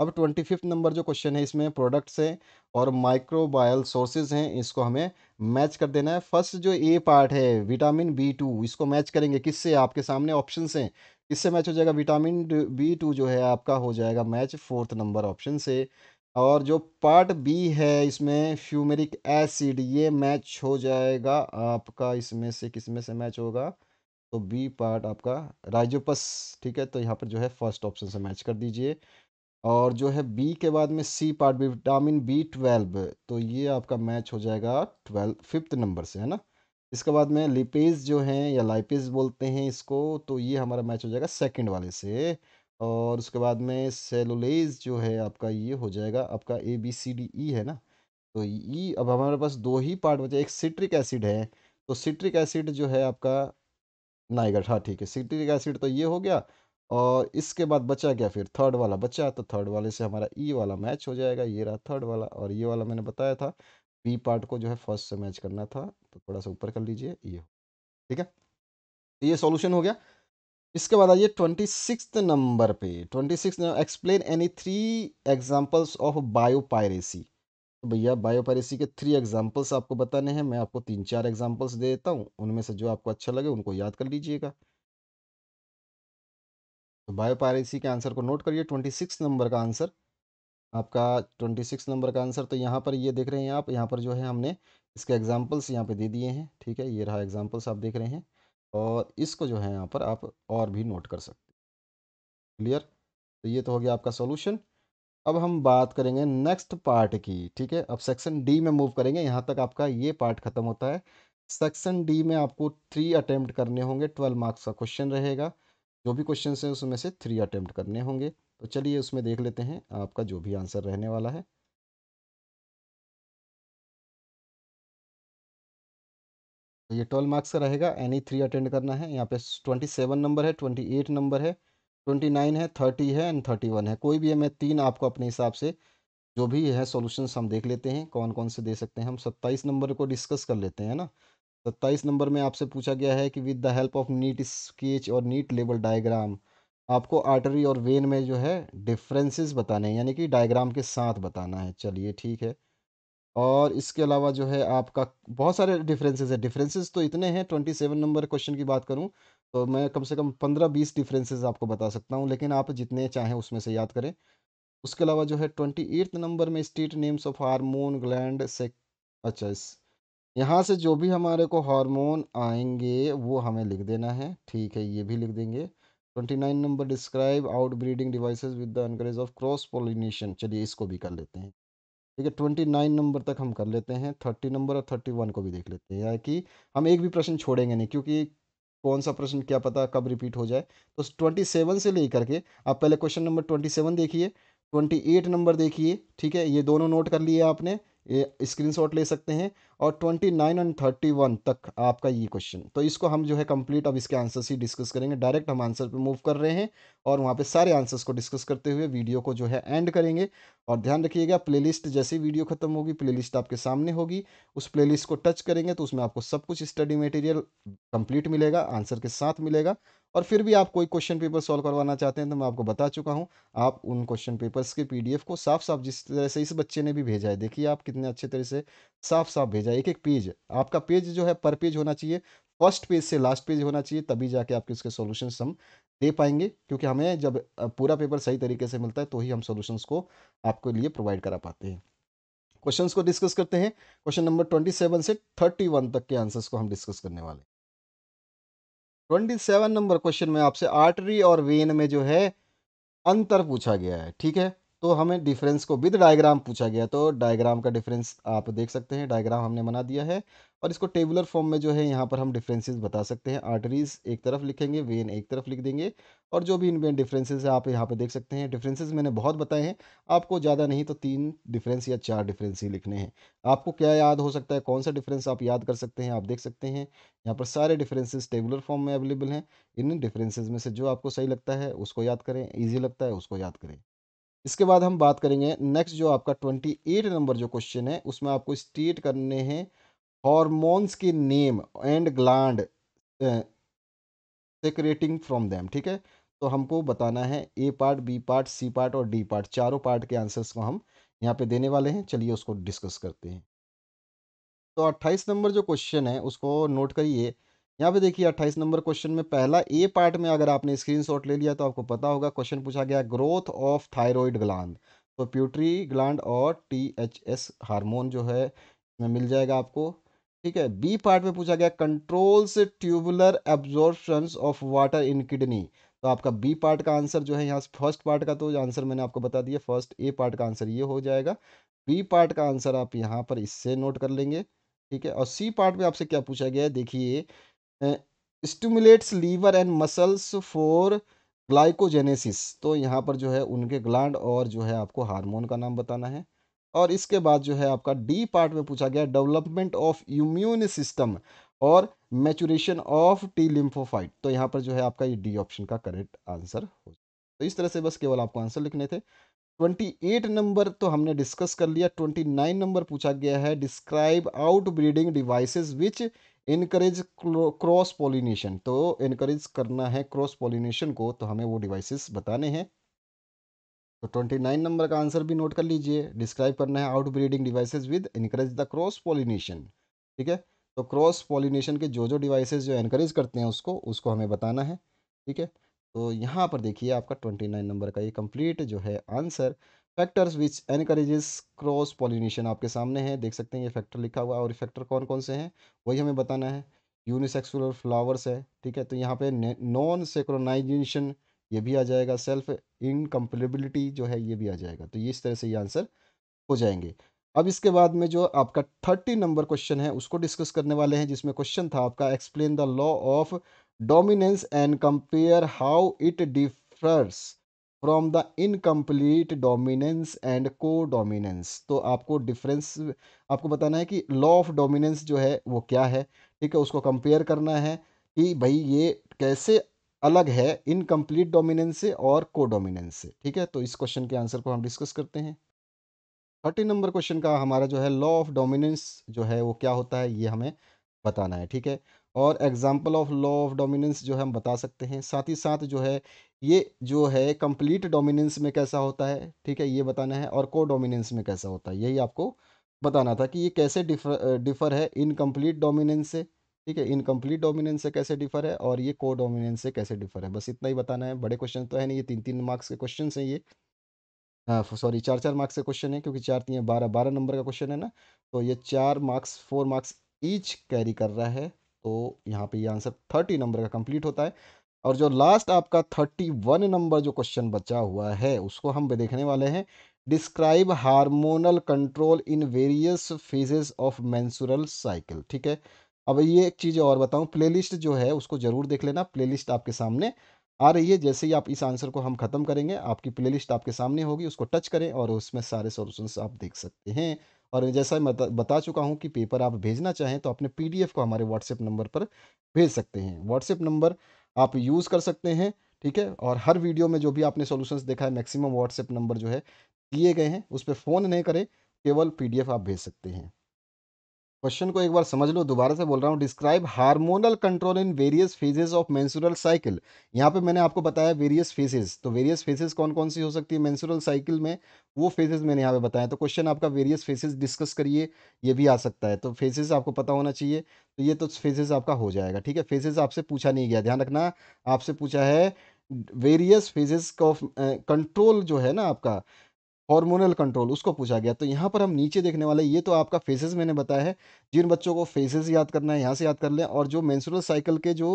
अब ट्वेंटी फिफ्थ नंबर जो क्वेश्चन है इसमें प्रोडक्ट्स हैं और माइक्रोबायल सोर्सेज हैं इसको हमें मैच कर देना है फर्स्ट जो ए पार्ट है विटामिन बी टू इसको मैच करेंगे किससे आपके सामने ऑप्शन हैं किससे मैच हो जाएगा विटामिन बी टू जो है आपका हो जाएगा मैच फोर्थ नंबर ऑप्शन से और जो पार्ट बी है इसमें फ्यूमेरिक एसिड ये मैच हो जाएगा आपका इसमें से किस में से मैच होगा तो बी पार्ट आपका राइजोपस ठीक है तो यहाँ पर जो है फर्स्ट ऑप्शन से मैच कर दीजिए और जो है बी के बाद में सी पार्ट भी विटामिन बी ट्वेल्व तो ये आपका मैच हो जाएगा ट्वेल्व फिफ्थ नंबर से है ना इसके बाद में लिपेज जो हैं या लाइपेज बोलते हैं इसको तो ये हमारा मैच हो जाएगा सेकंड वाले से और उसके बाद में सेलुलेज जो है आपका ये हो जाएगा आपका ए बी सी डी ई है ना तो ई e, अब हमारे पास दो ही पार्ट बचे एक सिट्रिक एसिड है तो सिट्रिक एसिड जो है आपका नाइगट हाँ ठीक है सिट्रिक एसिड तो ये हो गया और इसके बाद बचा क्या फिर थर्ड वाला बचा तो थर्ड वाले से हमारा ई e वाला मैच हो जाएगा ये रहा थर्ड वाला और ये वाला मैंने बताया था बी पार्ट को जो है फर्स्ट से मैच करना था तो थोड़ा सा ऊपर कर लीजिए ये ठीक है तो ये सॉल्यूशन हो गया इसके बाद आइए ट्वेंटी सिक्स नंबर पे twenty six explain any three examples of biopiracy तो भैया बायो पायरेसी के थ्री एग्जाम्पल्स आपको बताने हैं मैं आपको तीन चार एग्जाम्पल्स दे देता हूँ उनमें से जो आपको अच्छा लगे उनको याद कर लीजिएगा तो बायो पायरेसी के आंसर को नोट करिए ट्वेंटी सिक्स नंबर का आंसर आपका ट्वेंटी सिक्स नंबर का आंसर तो यहाँ पर ये देख रहे हैं आप यहाँ पर जो है हमने इसके एग्जाम्पल्स यहाँ पे दे दिए हैं ठीक है ये रहा एग्जाम्पल्स आप देख रहे हैं और इसको जो है यहाँ पर आप और भी नोट कर सकते क्लियर तो ये तो हो गया आपका सॉल्यूशन अब हम बात करेंगे नेक्स्ट पार्ट की ठीक है अब सेक्शन डी में मूव करेंगे यहाँ तक आपका ये पार्ट खत्म होता है सेक्शन डी में आपको थ्री अटेम्प्ट करने होंगे ट्वेल्व मार्क्स का क्वेश्चन रहेगा जो भी क्वेश्चन हैं उसमें से थ्री अटेम्प्ट करने होंगे तो चलिए उसमें देख लेते हैं आपका जो भी आंसर रहने वाला है तो ये ट्वेल्व मार्क्स का रहेगा एनी थ्री अटेंड करना है यहाँ पे ट्वेंटी सेवन नंबर है ट्वेंटी एट नंबर है ट्वेंटी नाइन है थर्टी है एंड थर्टी वन है कोई भी है मैं तीन आपको अपने हिसाब से जो भी है सॉल्यूशंस हम देख लेते हैं कौन कौन से दे सकते हैं हम सत्ताईस नंबर को डिस्कस कर लेते हैं ना सत्ताईस नंबर में आपसे पूछा गया है कि with the help of neat sketch और नीट लेवल डायग्राम आपको आर्टरी और वेन में जो है डिफ्रेंसेज बताने हैं यानी कि डायग्राम के साथ बताना है चलिए ठीक है और इसके अलावा जो है आपका बहुत सारे डिफरेंसेस है डिफरेंसेस तो इतने हैं ट्वेंटी सेवन नंबर क्वेश्चन की बात करूं तो मैं कम से कम पंद्रह बीस डिफरेंसेस आपको बता सकता हूं लेकिन आप जितने चाहें उसमें से याद करें उसके अलावा जो है ट्वेंटी एट्थ नंबर में state names of hormone gland से अच्छा इस यहाँ से जो भी हमारे को हारमोन आएंगे वो हमें लिख देना है ठीक है ये भी लिख देंगे twenty nine number describe out breeding device with the encourage of cross pollination चलिए इसको भी कर लेते हैं ठीक है ट्वेंटी नाइन नंबर तक हम कर लेते हैं थर्टी नंबर और थर्टी वन को भी देख लेते हैं यानी कि हम एक भी प्रश्न छोड़ेंगे नहीं क्योंकि कौन सा प्रश्न क्या पता कब रिपीट हो जाए तो ट्वेंटी सेवन से लेकर के आप पहले क्वेश्चन नंबर ट्वेंटी सेवन देखिए ट्वेंटी एट नंबर देखिए ठीक है ये दोनों नोट कर लिए आपने स्क्रीनशॉट ले सकते हैं और twenty nine and thirty one तक आपका ये क्वेश्चन तो इसको हम जो है कंप्लीट अब इसके आंसर्स ही डिस्कस करेंगे डायरेक्ट हम आंसर पे मूव कर रहे हैं और वहाँ पे सारे आंसर्स को डिस्कस करते हुए वीडियो को जो है एंड करेंगे और ध्यान रखिएगा प्लेलिस्ट जैसे वीडियो खत्म होगी प्लेलिस्ट आपके सामने होगी उस प्लेलिस्ट को टच करेंगे तो उसमें आपको सब कुछ स्टडी मटेरियल कंप्लीट मिलेगा आंसर के साथ मिलेगा और फिर भी आप कोई क्वेश्चन पेपर सॉल्व करवाना चाहते हैं तो मैं आपको बता चुका हूँ आप उन क्वेश्चन पेपर्स के पीडीएफ को साफ साफ जिस तरह से इस बच्चे ने भी भेजा है देखिए आप कितने अच्छे तरह से साफ साफ भेजा है एक एक पेज आपका पेज जो है पर पेज होना चाहिए फर्स्ट पेज से लास्ट पेज होना चाहिए तभी जाके आपके उसके सोल्यूशन हम दे पाएंगे क्योंकि हमें जब पूरा पेपर सही तरीके से मिलता है तो ही हम सोल्यूशन को आपके लिए प्रोवाइड करा पाते हैं क्वेश्चंस को डिस्कस करते हैं क्वेश्चन नंबर ट्वेंटी सेवन से थर्टी वन तक के आंसर्स को हम डिस्कस करने वाले ट्वेंटी सेवन नंबर क्वेश्चन में आपसे आर्टरी और वेन में जो है अंतर पूछा गया है ठीक है तो हमें डिफरेंस को विद डायग्राम पूछा गया तो डायग्राम का डिफरेंस आप देख सकते हैं डायग्राम हमने बना दिया है और इसको टेबुलर फॉर्म में जो है यहाँ पर हम डिफरेंसेस बता सकते हैं आर्टरीज एक तरफ लिखेंगे वेन एक तरफ लिख देंगे और जो भी इनमें डिफरेंसेस है आप यहाँ पर देख सकते हैं डिफरेंसेस मैंने बहुत बताए हैं आपको ज़्यादा नहीं तो तीन डिफरेंस या चार डिफरेंस ही लिखने हैं आपको क्या याद हो सकता है कौन सा डिफरेंस आप याद कर सकते हैं आप देख सकते हैं यहाँ पर सारे डिफरेंसेज टेबुलर फॉर्म में अवेलेबल हैं इन डिफरेंसेज में से जो आपको सही लगता है उसको याद करें ईजी लगता है उसको याद करें इसके बाद हम बात करेंगे नेक्स्ट जो आपका ट्वेंटी एट नंबर जो क्वेश्चन है उसमें आपको स्टेट करने हैं हॉर्मोन्स के name and gland secreting from them ठीक है तो हमको बताना है A part B part C part और डी पार्ट चारों पार्ट के आंसर्स को हम यहाँ पे देने वाले हैं चलिए उसको डिस्कस करते हैं तो 28 नंबर जो क्वेश्चन है उसको नोट करिए यहाँ पे देखिए 28 नंबर क्वेश्चन में पहला ए पार्ट में अगर आपने शॉट ले लिया तो आपको पता होगा क्वेश्चन पूछा गया ग्रोथ ऑफ थायराइड ग्लैंड तो प्यूटरी ग्लैंड और टी एच एस हारमोन जो है मिल जाएगा आपको ठीक है बी पार्ट में पूछा गया controls tubular absorption of water in kidney तो आपका बी पार्ट का आंसर जो है यहाँ फर्स्ट पार्ट का तो आंसर मैंने आपको बता दिया फर्स्ट ए पार्ट का आंसर ये हो जाएगा बी पार्ट का आंसर आप यहाँ पर इससे नोट कर लेंगे ठीक है और सी पार्ट में आपसे क्या पूछा गया है देखिए stimulates liver and muscles for glycogenesis तो यहाँ पर जो है उनके ग्लैंड और जो है आपको हार्मोन का नाम बताना है और इसके बाद जो है आपका डी पार्ट में पूछा गया डेवलपमेंट ऑफ इम्यून सिस्टम और मैचुरेशन ऑफ टी लिम्फोफाइट तो यहाँ पर जो है आपका ये डी ऑप्शन का करेक्ट आंसर हो तो इस तरह से बस केवल आपको आंसर लिखने थे 28 नंबर तो हमने डिस्कस कर लिया 29 नंबर पूछा गया है describe out breeding devices which encourage cross pollination तो इनकरेज करना है क्रॉस पोलिनेशन को तो हमें वो डिवाइसेस बताने हैं तो ट्वेंटी नाइन नंबर का आंसर भी नोट कर लीजिए डिस्क्राइब करना है out breeding devices with encourage the cross pollination ठीक है तो क्रॉस पॉलिनेशन के जो जो डिवाइसेज जो इनकरेज करते हैं उसको उसको हमें बताना है ठीक है तो यहाँ पर देखिए आपका ट्वेंटी नाइन नंबर का ये कंप्लीट जो है answer factors which encourages cross pollination आपके सामने है देख सकते हैं ये फैक्टर लिखा हुआ और फैक्टर कौन कौन से हैं वही हमें बताना है यूनिसेक्सुलर फ्लावर्स है ठीक है तो यहाँ पे नॉन सेक्रोनाइजेशन ये भी आ जाएगा सेल्फ इनकम्पलेबिलिटी जो है ये भी आ जाएगा तो ये इस तरह से ये आंसर हो जाएंगे अब इसके बाद में जो आपका थर्टी नंबर क्वेश्चन है उसको डिस्कस करने वाले हैं जिसमें क्वेश्चन था आपका explain the law of dominance and compare how it differs from the incomplete dominance and codominance तो आपको डिफरेंस आपको बताना है कि लॉ ऑफ डोमिनेंस जो है वो क्या है ठीक है उसको कंपेयर करना है कि भाई ये कैसे अलग है इनकम्प्लीट डोमिनेंस से और को डोमिनेंस से ठीक है तो इस क्वेश्चन के आंसर को हम डिस्कस करते हैं थर्टी नंबर क्वेश्चन का हमारा जो है लॉ ऑफ डोमिनेंस जो है वो क्या होता है ये हमें बताना है ठीक है और example of law of dominance जो है हम बता सकते हैं साथ ही साथ जो है ये जो है कंप्लीट डोमिनेंस में कैसा होता है ठीक है ये बताना है और को डोमिनेंस में कैसा होता है यही आपको बताना था कि ये कैसे डिफर डिफर है इनकम्प्लीट डोमिनेंस से ठीक है इनकम्प्लीट डोमिनेंस से कैसे डिफर है और ये को डोमिनेंस से कैसे डिफर है बस इतना ही बताना है बड़े क्वेश्चन तो है नहीं ये तीन तीन मार्क्स के क्वेश्चन हैं ये सॉरी चार चार मार्क्स के क्वेश्चन है क्योंकि चार तीन बारह बारह नंबर का क्वेश्चन है ना तो ये चार marks four marks each carry कर रहा है तो यहाँ पे ये आंसर थर्टी नंबर का कंप्लीट होता है और जो लास्ट आपका थर्टी वन नंबर जो क्वेश्चन बचा हुआ है उसको हम देखने वाले हैं describe hormonal control in various phases of menstrual cycle ठीक है अब ये एक चीज़ और बताऊँ प्लेलिस्ट जो है उसको ज़रूर देख लेना प्लेलिस्ट आपके सामने आ रही है जैसे ही आप इस आंसर को हम ख़त्म करेंगे आपकी प्लेलिस्ट आपके सामने होगी उसको टच करें और उसमें सारे सॉल्यूशंस आप देख सकते हैं और जैसा मैं बता चुका हूँ कि पेपर आप भेजना चाहें तो अपने पीडीएफ को हमारे व्हाट्सएप नंबर पर भेज सकते हैं व्हाट्सएप नंबर आप यूज़ कर सकते हैं ठीक है और हर वीडियो में जो भी आपने सॉल्यूशंस देखा है मैक्सिमम व्हाट्सएप नंबर जो है दिए गए हैं उस पर फ़ोन नहीं करें केवल पीडीएफ आप भेज सकते हैं क्वेश्चन को एक बार समझ लो दोबारा से बोल रहा हूँ describe hormonal control in various phases of menstrual cycle यहाँ पे मैंने आपको बताया वेरियस फेजेस तो वेरियस फेजेस कौन कौन सी हो सकती है मैंसुरल साइकिल में वो फेजेस मैंने यहाँ पे बताया तो क्वेश्चन आपका वेरियस फेजेस डिस्कस करिए ये भी आ सकता है तो फेजेस आपको पता होना चाहिए तो ये तो फेजेस आपका हो जाएगा ठीक है फेजेस आपसे पूछा नहीं गया ध्यान रखना आपसे पूछा है वेरियस फेजेस ऑफ कंट्रोल जो है ना आपका हार्मोनल कंट्रोल उसको पूछा गया तो यहाँ पर हम नीचे देखने वाले ये तो आपका फेसेस मैंने बताया है जिन बच्चों को फेसेस याद करना है यहाँ से याद कर लें और जो मैंसुरल साइकिल के जो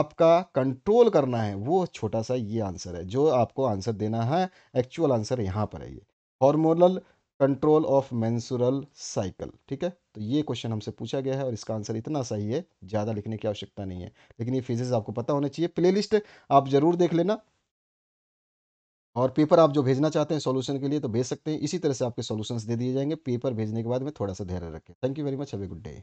आपका कंट्रोल करना है वो छोटा सा ये आंसर है जो आपको आंसर देना है एक्चुअल आंसर यहाँ पर है ये hormonal control of menstrual cycle ठीक है तो ये क्वेश्चन हमसे पूछा गया है और इसका आंसर इतना सही है ज़्यादा लिखने की आवश्यकता नहीं है लेकिन ये फेजेज आपको पता होना चाहिए प्ले आप ज़रूर देख लेना और पेपर आप जो भेजना चाहते हैं सॉल्यूशन के लिए तो भेज सकते हैं इसी तरह से आपके सॉल्यूशंस दे दिए जाएंगे पेपर भेजने के बाद में थोड़ा सा धैर्य रखें thank you very much have a good day